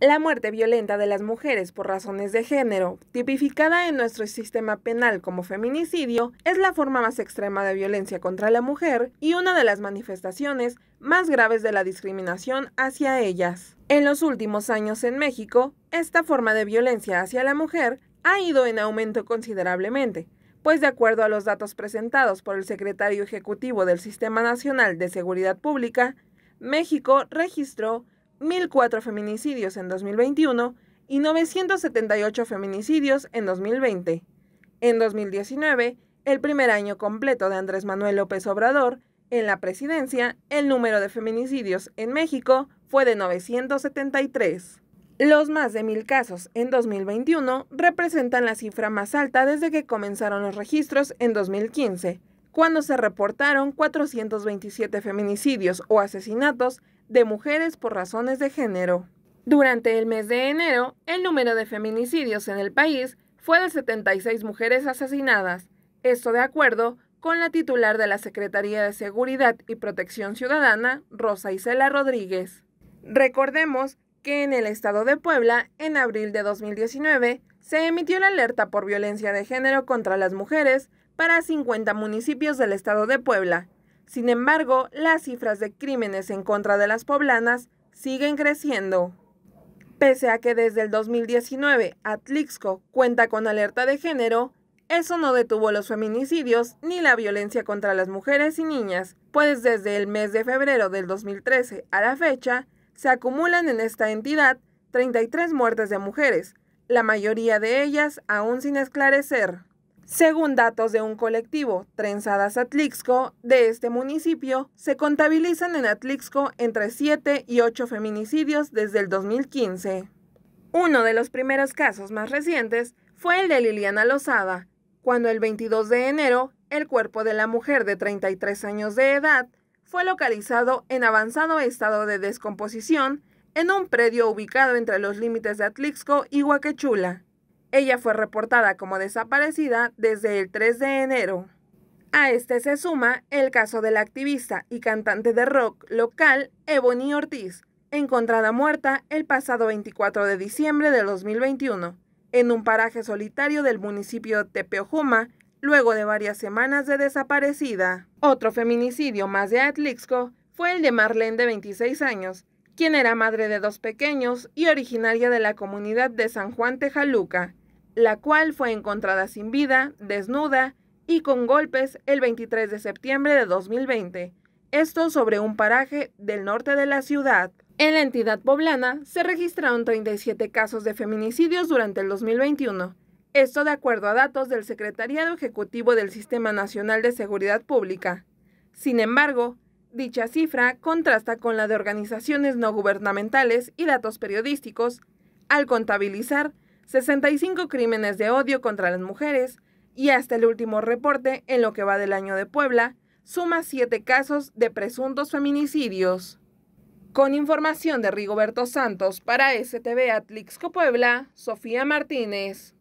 La muerte violenta de las mujeres por razones de género, tipificada en nuestro sistema penal como feminicidio, es la forma más extrema de violencia contra la mujer y una de las manifestaciones más graves de la discriminación hacia ellas. En los últimos años en México, esta forma de violencia hacia la mujer ha ido en aumento considerablemente, pues de acuerdo a los datos presentados por el secretario ejecutivo del Sistema Nacional de Seguridad Pública, México registró 1.004 feminicidios en 2021 y 978 feminicidios en 2020. En 2019, el primer año completo de Andrés Manuel López Obrador, en la presidencia, el número de feminicidios en México fue de 973. Los más de mil casos en 2021 representan la cifra más alta desde que comenzaron los registros en 2015, cuando se reportaron 427 feminicidios o asesinatos de mujeres por razones de género. Durante el mes de enero, el número de feminicidios en el país fue de 76 mujeres asesinadas, esto de acuerdo con la titular de la Secretaría de Seguridad y Protección Ciudadana, Rosa Isela Rodríguez. Recordemos que en el estado de Puebla, en abril de 2019, se emitió la alerta por violencia de género contra las mujeres para 50 municipios del estado de Puebla, sin embargo, las cifras de crímenes en contra de las poblanas siguen creciendo. Pese a que desde el 2019 Atlixco cuenta con alerta de género, eso no detuvo los feminicidios ni la violencia contra las mujeres y niñas, pues desde el mes de febrero del 2013 a la fecha se acumulan en esta entidad 33 muertes de mujeres, la mayoría de ellas aún sin esclarecer. Según datos de un colectivo, Trenzadas Atlixco, de este municipio, se contabilizan en Atlixco entre 7 y 8 feminicidios desde el 2015. Uno de los primeros casos más recientes fue el de Liliana Lozada, cuando el 22 de enero el cuerpo de la mujer de 33 años de edad fue localizado en avanzado estado de descomposición en un predio ubicado entre los límites de Atlixco y Huaquechula. Ella fue reportada como desaparecida desde el 3 de enero. A este se suma el caso de la activista y cantante de rock local Ebony Ortiz, encontrada muerta el pasado 24 de diciembre de 2021 en un paraje solitario del municipio de Tepeojuma, luego de varias semanas de desaparecida. Otro feminicidio más de Atlixco fue el de Marlene de 26 años, quien era madre de dos pequeños y originaria de la comunidad de San Juan Tejaluca, la cual fue encontrada sin vida, desnuda y con golpes el 23 de septiembre de 2020, esto sobre un paraje del norte de la ciudad. En la entidad poblana se registraron 37 casos de feminicidios durante el 2021, esto de acuerdo a datos del Secretariado Ejecutivo del Sistema Nacional de Seguridad Pública. Sin embargo, dicha cifra contrasta con la de organizaciones no gubernamentales y datos periodísticos, al contabilizar 65 crímenes de odio contra las mujeres y hasta el último reporte, en lo que va del año de Puebla, suma 7 casos de presuntos feminicidios. Con información de Rigoberto Santos para STV Atlixco Puebla, Sofía Martínez.